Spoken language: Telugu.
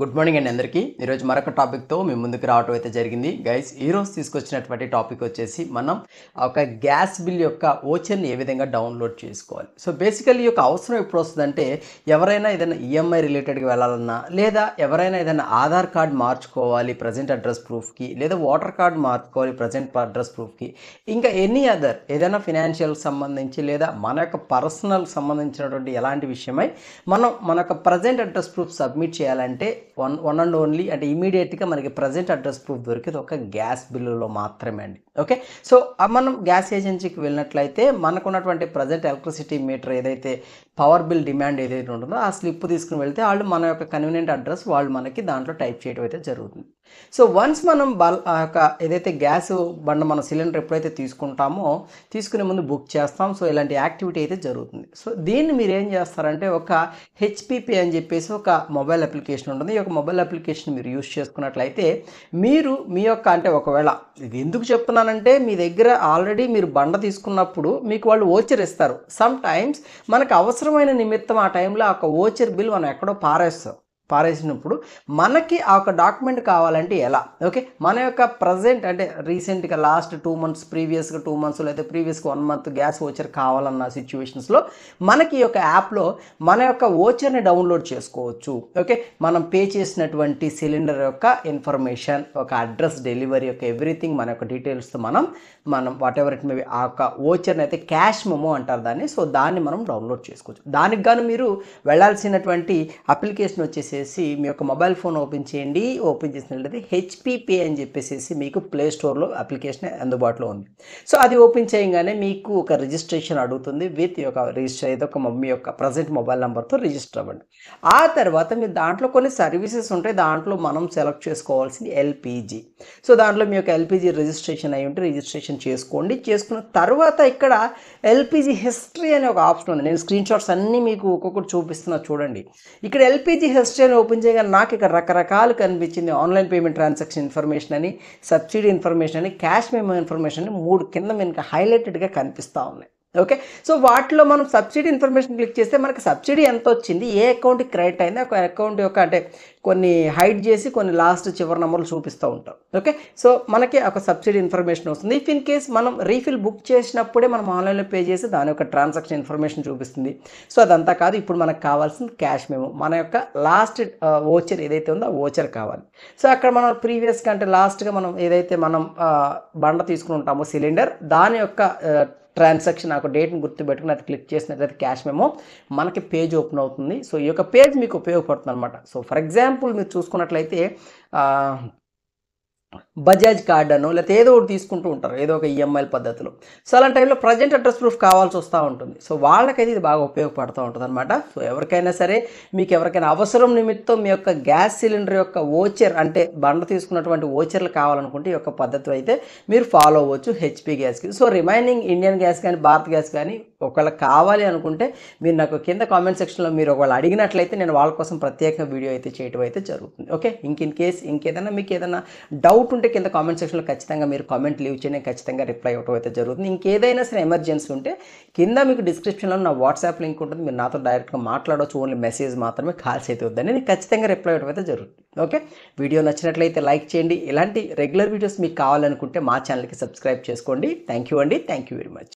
గుడ్ మార్నింగ్ అండి అందరికీ ఈరోజు మరొక టాపిక్తో మీ ముందుకు రావటం అయితే జరిగింది గైస్ ఈరోజు తీసుకొచ్చినటువంటి టాపిక్ వచ్చేసి మనం ఒక గ్యాస్ బిల్ యొక్క ఓచర్ని ఏ విధంగా డౌన్లోడ్ చేసుకోవాలి సో బేసికల్లీ ఈ యొక్క అవసరం ఎప్పుడు వస్తుందంటే ఎవరైనా ఏదైనా ఈఎంఐ e రిలేటెడ్గా వెళ్ళాలన్నా లేదా ఎవరైనా ఏదైనా ఆధార్ కార్డ్ మార్చుకోవాలి ప్రజెంట్ అడ్రస్ ప్రూఫ్కి లేదా ఓటర్ కార్డ్ మార్చుకోవాలి ప్రజెంట్ అడ్రస్ ప్రూఫ్కి ఇంకా ఎనీ అదర్ ఏదైనా ఫినాన్షియల్ సంబంధించి లేదా మన యొక్క పర్సనల్ సంబంధించినటువంటి ఎలాంటి విషయమై మనం మన యొక్క ప్రజెంట్ అడ్రస్ ప్రూఫ్ సబ్మిట్ చేయాలంటే వన్ వన్ అండ్ ఓన్లీ అంటే ఇమీడియట్గా మనకి ప్రజెంట్ అడ్రస్ ప్రూఫ్ దొరికేది ఒక గ్యాస్ బిల్లులో మాత్రమే అండి ఓకే సో మనం గ్యాస్ ఏజెన్సీకి వెళ్ళినట్లయితే మనకున్నటువంటి ప్రజెంట్ ఎలక్ట్రిసిటీ మీటర్ ఏదైతే పవర్ బిల్ డిమాండ్ ఏదైతే ఉంటుందో ఆ స్లిప్ తీసుకుని వెళ్తే వాళ్ళు మన యొక్క కన్వీనియంట్ అడ్రస్ వాళ్ళు మనకి దాంట్లో టైప్ చేయడం అయితే జరుగుతుంది సో వన్స్ మనం బల్ ఆ యొక్క ఏదైతే గ్యాస్ బండ మన సిలిండర్ ఎప్పుడైతే తీసుకుంటామో తీసుకునే ముందు బుక్ చేస్తాం సో ఇలాంటి యాక్టివిటీ అయితే జరుగుతుంది సో దీన్ని మీరు ఏం చేస్తారంటే ఒక హెచ్పిపి అని చెప్పేసి ఒక మొబైల్ అప్లికేషన్ ఉంటుంది ఈ యొక్క మొబైల్ అప్లికేషన్ మీరు యూస్ చేసుకున్నట్లయితే మీరు మీ యొక్క అంటే ఒకవేళ ఇది ఎందుకు చెప్తున్నాను చెప్తున్నానంటే మీ దగ్గర ఆల్రెడీ మీరు బండ తీసుకున్నప్పుడు మీకు వాళ్ళు ఓచర్ ఇస్తారు సమ్ టైమ్స్ మనకు అవసరమైన నిమిత్తం ఆ టైంలో ఒక ఓచర్ బిల్ మనం ఎక్కడో పారేస్తాం పారేసినప్పుడు మనకి ఆ యొక్క డాక్యుమెంట్ కావాలంటే ఎలా ఓకే మన యొక్క ప్రజెంట్ అంటే రీసెంట్గా లాస్ట్ టూ మంత్స్ ప్రీవియస్గా టూ మంత్స్ లేదా ప్రీవియస్గా వన్ మంత్ గ్యాస్ ఓచర్ కావాలన్న సిచ్యువేషన్స్లో మనకి ఈ యొక్క యాప్లో మన యొక్క ఓచర్ని డౌన్లోడ్ చేసుకోవచ్చు ఓకే మనం పే చేసినటువంటి సిలిండర్ యొక్క ఇన్ఫర్మేషన్ ఒక అడ్రస్ డెలివరీ యొక్క ఎవ్రీథింగ్ మన యొక్క డీటెయిల్స్తో మనం మనం వాట్ ఎవర్ ఇట్ మే ఆ యొక్క ఓచర్ని అయితే క్యాష్ మెమో అంటారు దాన్ని సో దాన్ని మనం డౌన్లోడ్ చేసుకోవచ్చు దానికి గాను మీరు వెళ్ళాల్సినటువంటి అప్లికేషన్ వచ్చేసి వచ్చేసి మీ యొక్క మొబైల్ ఫోన్ ఓపెన్ చేయండి ఓపెన్ చేసినట్లయితే హెచ్పిపే అని చెప్పేసి మీకు ప్లే స్టోర్లో అప్లికేషన్ అందుబాటులో ఉంది సో అది ఓపెన్ చేయగానే మీకు ఒక రిజిస్ట్రేషన్ అడుగుతుంది విత్ యొక్క రిజిస్టర్ అయితే ఒక మీ యొక్క ప్రజెంట్ మొబైల్ నెంబర్తో రిజిస్టర్ అవ్వండి ఆ తర్వాత మీరు దాంట్లో కొన్ని సర్వీసెస్ ఉంటాయి దాంట్లో మనం సెలెక్ట్ చేసుకోవాల్సింది ఎల్పిజి సో దాంట్లో మీ యొక్క ఎల్పిజి రిజిస్ట్రేషన్ అయి ఉంటే రిజిస్ట్రేషన్ చేసుకోండి చేసుకున్న తర్వాత ఇక్కడ ఎల్పిజి హిస్టరీ అనే ఒక ఆప్షన్ ఉంది నేను స్క్రీన్ షాట్స్ అన్నీ మీకు ఒక్కొక్కటి చూపిస్తున్నా చూడండి ఇక్కడ ఎల్పిజి హిస్టరీ వెబ్సైట్ ఓపెన్ చేయగానే నాకు ఇక్కడ రకరకాలు కనిపించింది ఆన్లైన్ పేమెంట్ ట్రాన్సాక్షన్ ఇన్ఫర్మేషన్ అని సబ్సిడీ ఇన్ఫర్మేషన్ అని క్యాష్ మెమో ఇన్ఫర్మేషన్ అని మూడు కింద మీకు హైలైటెడ్గా కనిపిస్తూ ఉన్నాయి ఓకే సో వాటిలో మనం సబ్సిడీ ఇన్ఫర్మేషన్ క్లిక్ చేస్తే మనకి సబ్సిడీ ఎంత వచ్చింది ఏ అకౌంట్కి క్రెడిట్ అయింది ఒక అకౌంట్ యొక్క అంటే కొన్ని హైడ్ చేసి కొన్ని లాస్ట్ చివరి నెంబర్లు చూపిస్తూ ఉంటాం ఓకే సో మనకి ఒక సబ్సిడీ ఇన్ఫర్మేషన్ వస్తుంది ఇఫ్ ఇన్ కేస్ మనం రీఫిల్ బుక్ చేసినప్పుడే మనం ఆన్లైన్లో పే చేసి దాని యొక్క ట్రాన్సాక్షన్ ఇన్ఫర్మేషన్ చూపిస్తుంది సో అదంతా కాదు ఇప్పుడు మనకు కావాల్సింది క్యాష్ మేము మన యొక్క లాస్ట్ ఓచర్ ఏదైతే ఉందో ఆ ఓచర్ కావాలి సో అక్కడ మనం ప్రీవియస్గా అంటే లాస్ట్గా మనం ఏదైతే మనం బండ తీసుకుని ఉంటామో సిలిండర్ దాని యొక్క ట్రాన్సాక్షన్ నాకు డేట్ని గుర్తుపెట్టుకుని అది క్లిక్ చేసినట్లయితే క్యాష్ మేము మనకి పేజ్ ఓపెన్ అవుతుంది సో ఈ యొక్క పేజ్ మీకు ఉపయోగపడుతుంది అనమాట సో ఫర్ ఎగ్జాంపుల్ మీరు చూసుకున్నట్లయితే బజాజ్ కార్డ్ అనో లేకపోతే ఏదో ఒకటి తీసుకుంటూ ఉంటారు ఏదో ఒక ఈఎంఐల e పద్ధతిలో సో అలాంటి టైంలో ప్రజెంట్ అడ్రస్ ప్రూఫ్ కావాల్సి వస్తూ ఉంటుంది సో వాళ్ళకైతే ఇది బాగా ఉపయోగపడుతూ ఉంటుంది అనమాట సో ఎవరికైనా సరే మీకు ఎవరికైనా అవసరం నిమిత్తం మీ యొక్క గ్యాస్ సిలిండర్ యొక్క ఓచర్ అంటే బండ తీసుకున్నటువంటి ఓచర్లు కావాలనుకుంటే ఈ యొక్క పద్ధతి అయితే మీరు ఫాలో అవ్వచ్చు హెచ్పి గ్యాస్కి సో రిమైనింగ్ ఇండియన్ గ్యాస్ కానీ భారత్ గ్యాస్ కానీ ఒకవేళ కావాలి అనుకుంటే మీరు నాకు కింద కామెంట్ సెక్షన్లో మీరు ఒకవేళ అడిగినట్లయితే నేను వాళ్ళ కోసం ప్రత్యేక వీడియో అయితే చేయటం అయితే జరుగుతుంది ఓకే ఇంక ఇన్ కేస్ ఇంకేదైనా మీకు ఏదైనా డౌట్ ఉంటే ఉంటే కింద కామెంట్ సెక్షన్లో ఖచ్చితంగా మీరు కామెంట్ లీవ్ చేయడం ఖచ్చితంగా రిప్లై ఇవ్వడం అయితే జరుగుతుంది ఇంకేదైనా సరే ఎమర్జెన్సీ ఉంటే కింద మీకు డిస్క్రిప్షన్లో నా వాట్సాప్ లింక్ ఉంటుంది మీరు నాతో డైరెక్ట్గా మాట్లాడవచ్చు ఓన్లీ మెసేజ్ మాత్రమే కాల్స్ అయితే వద్దని నేను ఖచ్చితంగా రిప్లై అవ్వడం అయితే జరుగుతుంది ఓకే వీడియో నచ్చినట్లయితే లైక్ చేయండి ఇలాంటి రెగ్యులర్ వీడియోస్ మీకు కావాలనుకుంటే మా ఛానల్కి సబ్స్క్రైబ్ చేసుకోండి థ్యాంక్ యూ అండి థ్యాంక్ యూ వెరీ మచ్